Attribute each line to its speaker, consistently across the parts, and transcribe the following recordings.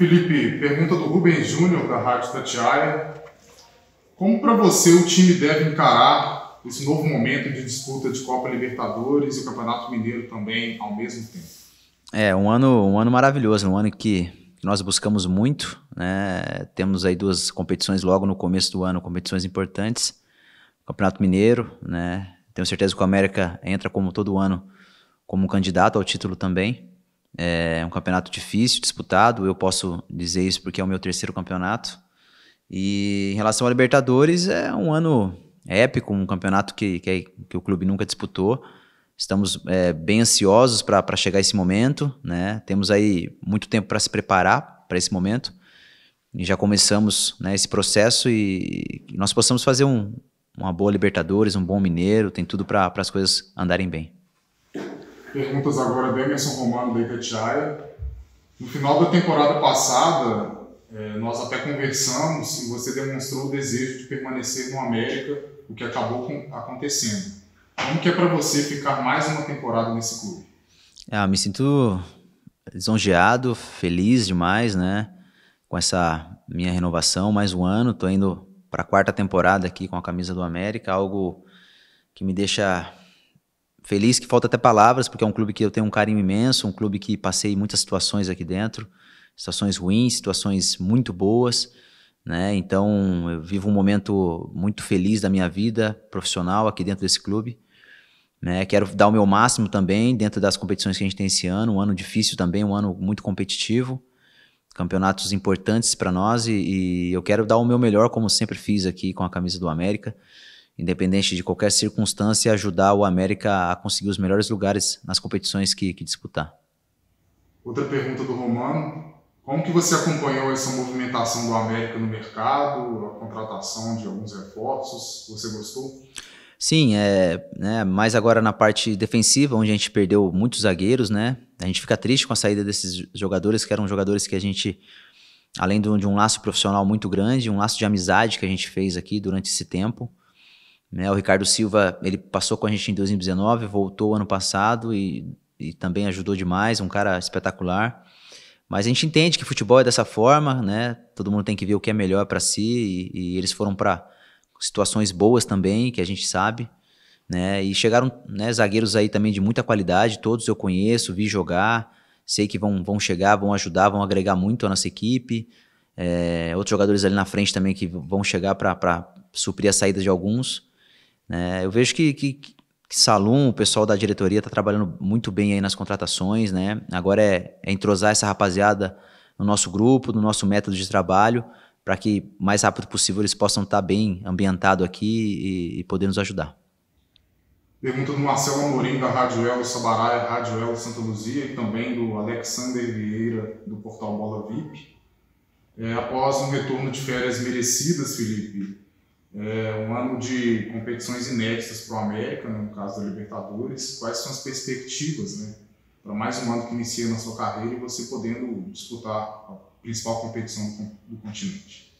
Speaker 1: Felipe, pergunta do Rubens Júnior, da Rádio Tatiaia. Como para você o time deve encarar esse novo momento de disputa de Copa Libertadores e Campeonato Mineiro também ao mesmo tempo?
Speaker 2: É, um ano, um ano maravilhoso, um ano que nós buscamos muito, né? Temos aí duas competições logo no começo do ano, competições importantes. Campeonato Mineiro, né? Tenho certeza que o América entra como todo ano como candidato ao título também. É um campeonato difícil, disputado. Eu posso dizer isso porque é o meu terceiro campeonato. E em relação à Libertadores, é um ano épico, um campeonato que, que, é, que o clube nunca disputou. Estamos é, bem ansiosos para chegar esse momento, né? Temos aí muito tempo para se preparar para esse momento. E já começamos né, esse processo e, e nós possamos fazer um, uma boa Libertadores, um bom Mineiro, tem tudo para as coisas andarem bem.
Speaker 1: Perguntas agora do Emerson Romano da Itatiaia. No final da temporada passada, é, nós até conversamos e você demonstrou o desejo de permanecer no América, o que acabou acontecendo. Como que é para você ficar mais uma temporada nesse clube?
Speaker 2: Ah, me sinto lisonjeado, feliz demais, né? Com essa minha renovação, mais um ano, tô indo para a quarta temporada aqui com a camisa do América, algo que me deixa feliz que falta até palavras, porque é um clube que eu tenho um carinho imenso, um clube que passei muitas situações aqui dentro, situações ruins, situações muito boas, né? Então, eu vivo um momento muito feliz da minha vida profissional aqui dentro desse clube. Né? Quero dar o meu máximo também dentro das competições que a gente tem esse ano, um ano difícil também, um ano muito competitivo, campeonatos importantes para nós e, e eu quero dar o meu melhor como sempre fiz aqui com a camisa do América independente de qualquer circunstância, ajudar o América a conseguir os melhores lugares nas competições que, que disputar. Outra
Speaker 1: pergunta do Romano. Como que você acompanhou essa movimentação do América no mercado, a contratação de alguns reforços? Você gostou?
Speaker 2: Sim, é, né, mais agora na parte defensiva, onde a gente perdeu muitos zagueiros, né? A gente fica triste com a saída desses jogadores, que eram jogadores que a gente, além de um laço profissional muito grande, um laço de amizade que a gente fez aqui durante esse tempo, né? O Ricardo Silva, ele passou com a gente em 2019, voltou ano passado e, e também ajudou demais, um cara espetacular. Mas a gente entende que futebol é dessa forma, né? Todo mundo tem que ver o que é melhor para si e, e eles foram para situações boas também, que a gente sabe. Né? E chegaram né, zagueiros aí também de muita qualidade, todos eu conheço, vi jogar, sei que vão, vão chegar, vão ajudar, vão agregar muito à nossa equipe. É, outros jogadores ali na frente também que vão chegar para suprir a saída de alguns. Né? Eu vejo que, que, que Salum, o pessoal da diretoria está trabalhando muito bem aí nas contratações, né? Agora é, é entrosar essa rapaziada no nosso grupo, no nosso método de trabalho, para que mais rápido possível eles possam estar tá bem ambientado aqui e, e poder nos ajudar.
Speaker 1: Pergunta do Marcelo Amorim, da Rádio Elo Sabará, Rádio Elo Santa Luzia, e também do Alexander Vieira, do Portal Bola VIP. É, após um retorno de férias merecidas, Felipe, é um ano de competições inéditas para o América, no caso da Libertadores. Quais são as perspectivas né, para mais um ano que inicia na sua carreira e você podendo disputar a principal competição do continente?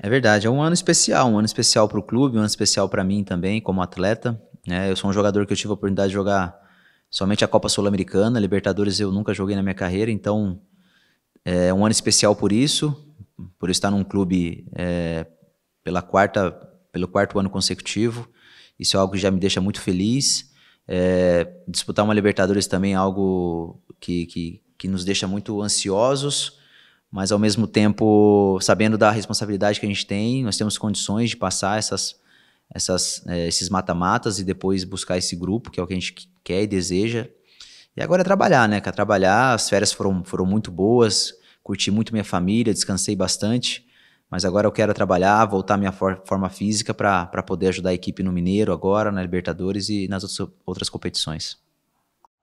Speaker 2: É verdade, é um ano especial, um ano especial para o clube, um ano especial para mim também como atleta. Né? Eu sou um jogador que eu tive a oportunidade de jogar somente a Copa Sul-Americana, Libertadores eu nunca joguei na minha carreira, então é um ano especial por isso, por estar num clube é, pela quarta, pelo quarto ano consecutivo. Isso é algo que já me deixa muito feliz. É, disputar uma Libertadores também é algo que, que, que nos deixa muito ansiosos, mas ao mesmo tempo sabendo da responsabilidade que a gente tem, nós temos condições de passar essas, essas, é, esses mata-matas e depois buscar esse grupo, que é o que a gente quer e deseja. E agora é trabalhar, né? Quer trabalhar, as férias foram, foram muito boas, curti muito minha família, descansei bastante mas agora eu quero trabalhar, voltar à minha for forma física para poder ajudar a equipe no Mineiro agora, na Libertadores e nas outras, outras competições.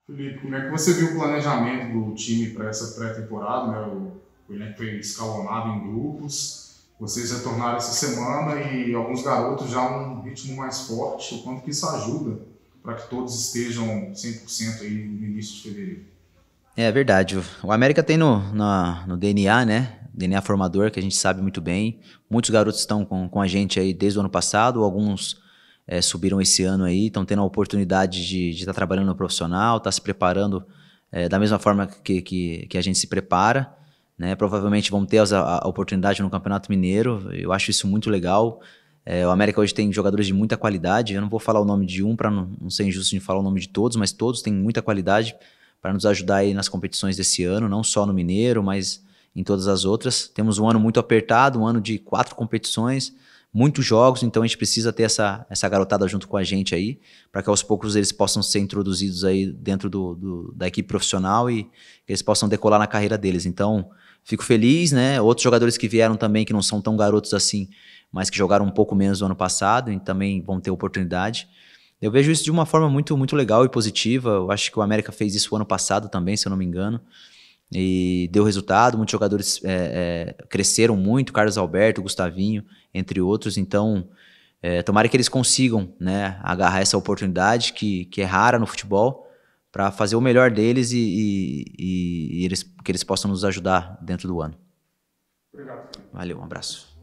Speaker 1: Felipe, como é que você viu o planejamento do time para essa pré-temporada? Né? O, elenco foi escalonado em grupos, vocês retornaram essa semana e alguns garotos já um ritmo mais forte, o quanto que isso ajuda para que todos estejam 100% aí no início de fevereiro?
Speaker 2: É verdade. O América tem no, no, no DNA, né? DNA formador, que a gente sabe muito bem. Muitos garotos estão com, com a gente aí desde o ano passado, alguns é, subiram esse ano aí, estão tendo a oportunidade de estar tá trabalhando no profissional, estar tá se preparando é, da mesma forma que, que, que, a gente se prepara. Né? Provavelmente vão ter a, a oportunidade no Campeonato Mineiro, eu acho isso muito legal. É, o América hoje tem jogadores de muita qualidade, eu não vou falar o nome de um para não, não ser injusto de falar o nome de todos, mas todos têm muita qualidade para nos ajudar aí nas competições desse ano, não só no Mineiro, mas em todas as outras. Temos um ano muito apertado, um ano de quatro competições, muitos jogos, então a gente precisa ter essa, essa garotada junto com a gente aí, para que aos poucos eles possam ser introduzidos aí dentro do, do, da equipe profissional e eles possam decolar na carreira deles. Então, fico feliz, né? Outros jogadores que vieram também, que não são tão garotos assim, mas que jogaram um pouco menos no ano passado e também vão ter oportunidade. Eu vejo isso de uma forma muito, muito legal e positiva. Eu acho que o América fez isso o ano passado também, se eu não me engano e deu resultado. Muitos jogadores é, é, cresceram muito, Carlos Alberto, Gustavinho, entre outros. Então, é, tomara que eles consigam né, agarrar essa oportunidade que, que é rara no futebol para fazer o melhor deles e, e, e, eles, que eles possam nos ajudar dentro do ano. Obrigado. Valeu, um abraço.